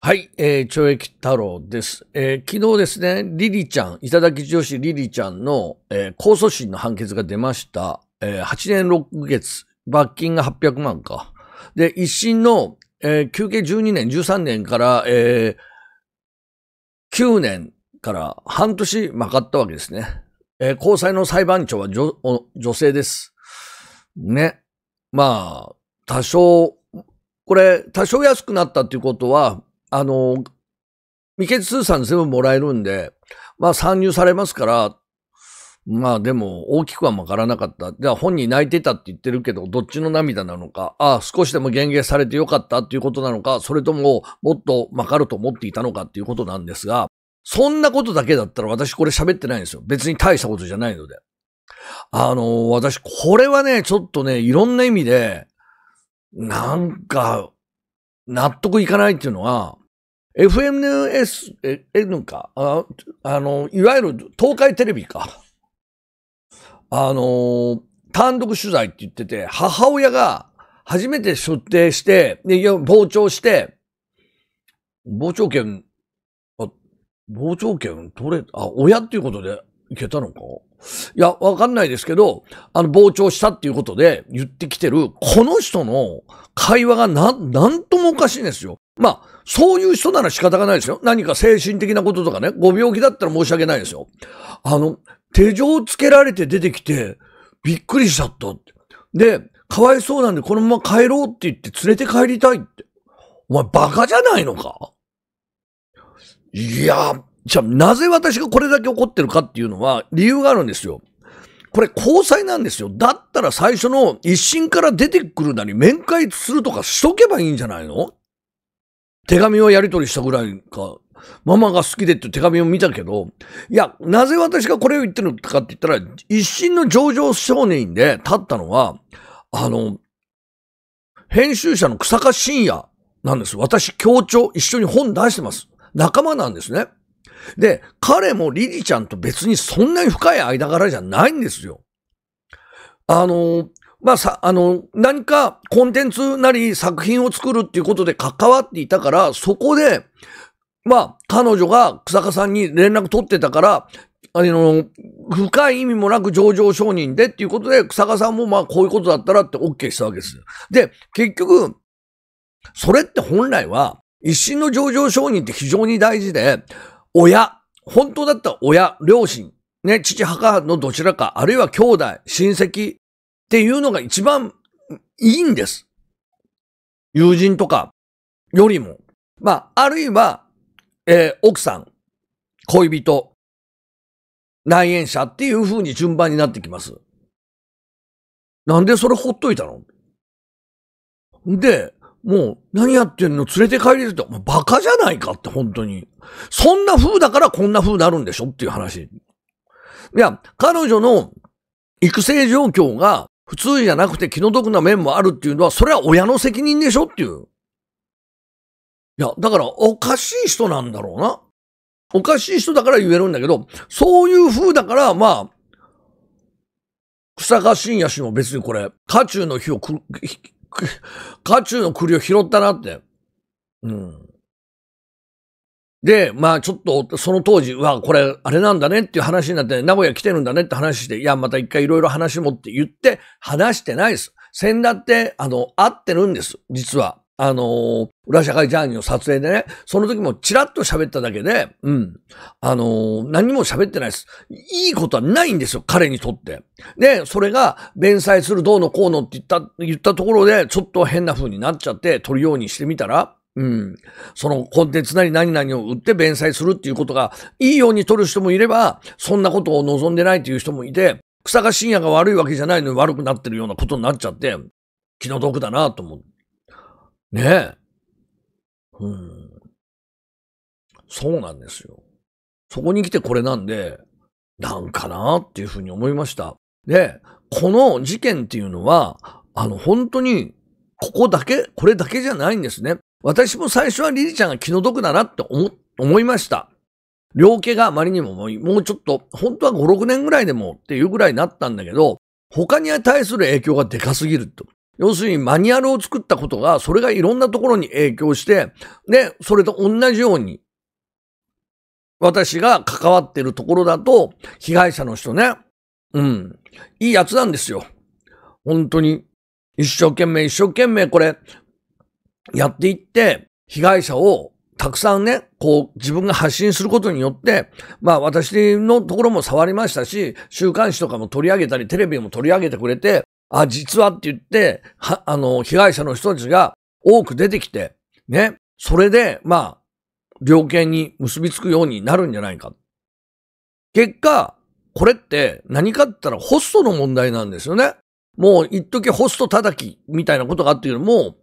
はい、えー、懲役太郎です、えー、昨日ですね、リリちゃん、いただき女子リリちゃんの、えー、控訴審の判決が出ました。えー、8年6月、罰金が800万か。で、一審の、えー、休憩12年、13年から、えー、9年から半年曲がったわけですね。えー、高の裁判長は女女性です。ね。まあ、多少、これ、多少安くなったっていうことは、あの、未決通算全部もらえるんで、まあ参入されますから、まあでも大きくは曲がらなかった。じゃあ本人泣いてたって言ってるけど、どっちの涙なのか、ああ、少しでも減減されてよかったっていうことなのか、それとももっと曲がると思っていたのかっていうことなんですが、そんなことだけだったら私これ喋ってないんですよ。別に大したことじゃないので。あの、私、これはね、ちょっとね、いろんな意味で、なんか、納得いかないっていうのは、FMS、N かあ、あの、いわゆる東海テレビか。あの、単独取材って言ってて、母親が初めて出廷して、で、傍聴して、傍聴券、あ、傍聴券取れ、あ、親っていうことで、いけたのかいや、わかんないですけど、あの、膨張したっていうことで言ってきてる、この人の会話がな、なんともおかしいんですよ。まあ、そういう人なら仕方がないですよ。何か精神的なこととかね、ご病気だったら申し訳ないですよ。あの、手錠つけられて出てきて、びっくりしちゃったって。で、かわいそうなんでこのまま帰ろうって言って連れて帰りたいって。お前バカじゃないのかいや、じゃあなぜ私がこれだけ怒ってるかっていうのは理由があるんですよ。これ交際なんですよ。だったら最初の一審から出てくるなり面会するとかしとけばいいんじゃないの手紙をやり取りしたぐらいか、ママが好きでって手紙を見たけど、いや、なぜ私がこれを言ってるのかって言ったら、一審の上場少年で立ったのは、あの、編集者の草加信也なんです。私、協調、一緒に本出してます。仲間なんですね。で、彼もリリちゃんと別にそんなに深い間柄じゃないんですよ。あの、まあ、さ、あの、何かコンテンツなり作品を作るっていうことで関わっていたから、そこで、まあ、彼女が草加さんに連絡取ってたから、あの、深い意味もなく上場承認でっていうことで、草加さんもまあこういうことだったらって OK したわけです。で、結局、それって本来は、一審の上場承認って非常に大事で、親、本当だったら親、両親、ね、父、母のどちらか、あるいは兄弟、親戚っていうのが一番いいんです。友人とかよりも。まあ、あるいは、えー、奥さん、恋人、内縁者っていう風に順番になってきます。なんでそれほっといたので、もう、何やってんの連れて帰れるって、まバカじゃないかって、本当に。そんな風だからこんな風になるんでしょっていう話。いや、彼女の育成状況が普通じゃなくて気の毒な面もあるっていうのは、それは親の責任でしょっていう。いや、だからおかしい人なんだろうな。おかしい人だから言えるんだけど、そういう風だから、まあ、草加信也氏も別にこれ、家中の火をく、渦中の栗を拾ったなって。うん。で、まあちょっと、その当時、はこれ、あれなんだねっていう話になって、名古屋来てるんだねって話して、いや、また一回いろいろ話もって言って、話してないです。先だって、あの、会ってるんです、実は。あの裏社会ジャーニーの撮影でね、その時もチラッと喋っただけで、うん。あの何も喋ってないです。いいことはないんですよ、彼にとって。で、それが、弁済するどうのこうのって言った、言ったところで、ちょっと変な風になっちゃって、取るようにしてみたら、うん。そのコンテンツなり何々を売って弁済するっていうことが、いいように取る人もいれば、そんなことを望んでないっていう人もいて、草加深夜が悪いわけじゃないのに悪くなってるようなことになっちゃって、気の毒だなと思って。ねえ。うん。そうなんですよ。そこに来てこれなんで、なんかなっていうふうに思いました。で、この事件っていうのは、あの、本当に、ここだけ、これだけじゃないんですね。私も最初はリリちゃんが気の毒だなって思、思いました。両家があまりにももうちょっと、本当は5、6年ぐらいでもっていうぐらいになったんだけど、他に対する影響がでかすぎると。要するにマニュアルを作ったことが、それがいろんなところに影響して、で、それと同じように、私が関わってるところだと、被害者の人ね、うん、いいやつなんですよ。本当に。一生懸命一生懸命これ、やっていって、被害者をたくさんね、こう自分が発信することによって、まあ私のところも触りましたし、週刊誌とかも取り上げたり、テレビも取り上げてくれて、あ、実はって言って、は、あの、被害者の人たちが多く出てきて、ね、それで、まあ、量刑に結びつくようになるんじゃないか。結果、これって何かって言ったらホストの問題なんですよね。もう一時ホスト叩きみたいなことがあっていうのも、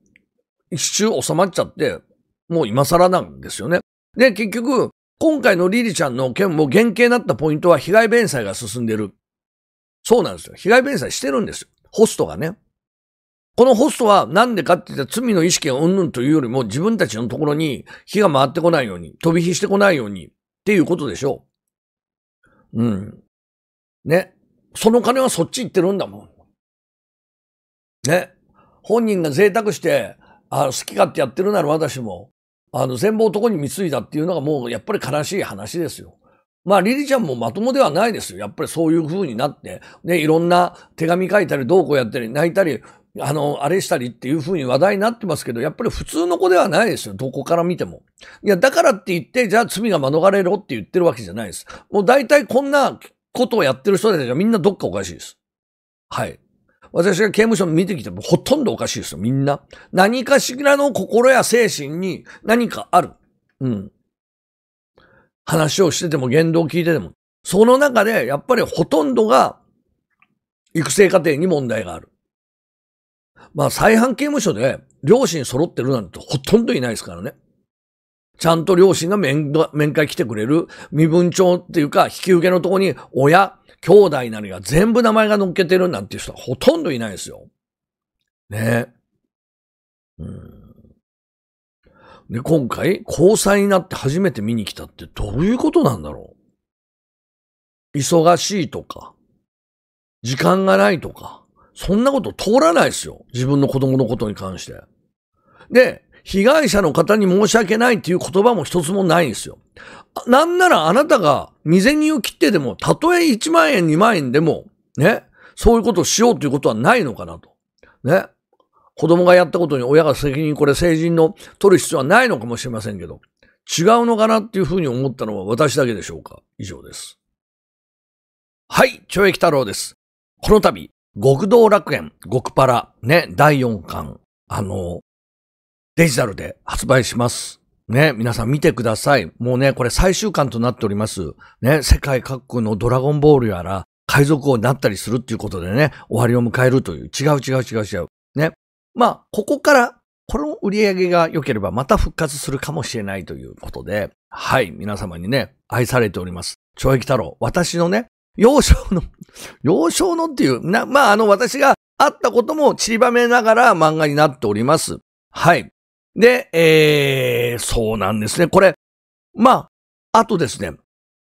一周収まっちゃって、もう今更なんですよね。で、結局、今回のリリちゃんの件も原型になったポイントは被害弁済が進んでる。そうなんですよ。被害弁済してるんですよ。ホストがね。このホストはなんでかって言ったら罪の意識がうんぬんというよりも自分たちのところに火が回ってこないように、飛び火してこないようにっていうことでしょう。うん。ね。その金はそっち行ってるんだもん。ね。本人が贅沢して、あ好き勝手やってるなら私も、あの、全部男に貢いだっていうのがもうやっぱり悲しい話ですよ。まあ、リリちゃんもまともではないですよ。やっぱりそういう風になって、ね、いろんな手紙書いたり、どうこうやったり、泣いたり、あの、あれしたりっていう風に話題になってますけど、やっぱり普通の子ではないですよ。どこから見ても。いや、だからって言って、じゃあ罪が免れろって言ってるわけじゃないです。もう大体こんなことをやってる人たちはみんなどっかおかしいです。はい。私が刑務所見てきてもほとんどおかしいですよ、みんな。何かしらの心や精神に何かある。うん。話をしてても、言動を聞いてても、その中で、やっぱりほとんどが、育成過程に問題がある。まあ、再犯刑務所で、両親揃ってるなんてほとんどいないですからね。ちゃんと両親が面面会来てくれる、身分帳っていうか、引き受けのとこに、親、兄弟なりが全部名前が載っけてるなんていう人はほとんどいないですよ。ねえ。うんで、今回、交際になって初めて見に来たってどういうことなんだろう忙しいとか、時間がないとか、そんなこと通らないですよ。自分の子供のことに関して。で、被害者の方に申し訳ないっていう言葉も一つもないんですよ。なんならあなたが未銭を切ってでも、たとえ1万円2万円でも、ね、そういうことをしようということはないのかなと。ね。子供がやったことに親が責任これ成人の取る必要はないのかもしれませんけど、違うのかなっていうふうに思ったのは私だけでしょうか。以上です。はい、懲役太郎です。この度、極道楽園、極パラ、ね、第4巻、あの、デジタルで発売します。ね、皆さん見てください。もうね、これ最終巻となっております。ね、世界各国のドラゴンボールやら、海賊王になったりするっていうことでね、終わりを迎えるという、違う違う違う違う。まあ、ここから、この売り上げが良ければまた復活するかもしれないということで、はい、皆様にね、愛されております。懲役太郎、私のね、幼少の、幼少のっていう、な、まあ、あの、私があったことも散りばめながら漫画になっております。はい。で、えー、そうなんですね。これ、まあ、あとですね、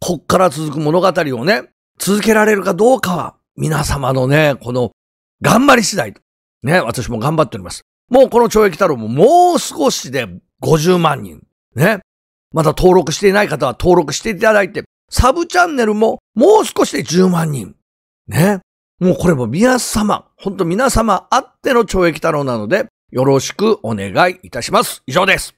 こっから続く物語をね、続けられるかどうかは、皆様のね、この、頑張り次第とね、私も頑張っております。もうこの懲役太郎ももう少しで50万人。ね。まだ登録していない方は登録していただいて、サブチャンネルももう少しで10万人。ね。もうこれも皆様、ほんと皆様あっての懲役太郎なので、よろしくお願いいたします。以上です。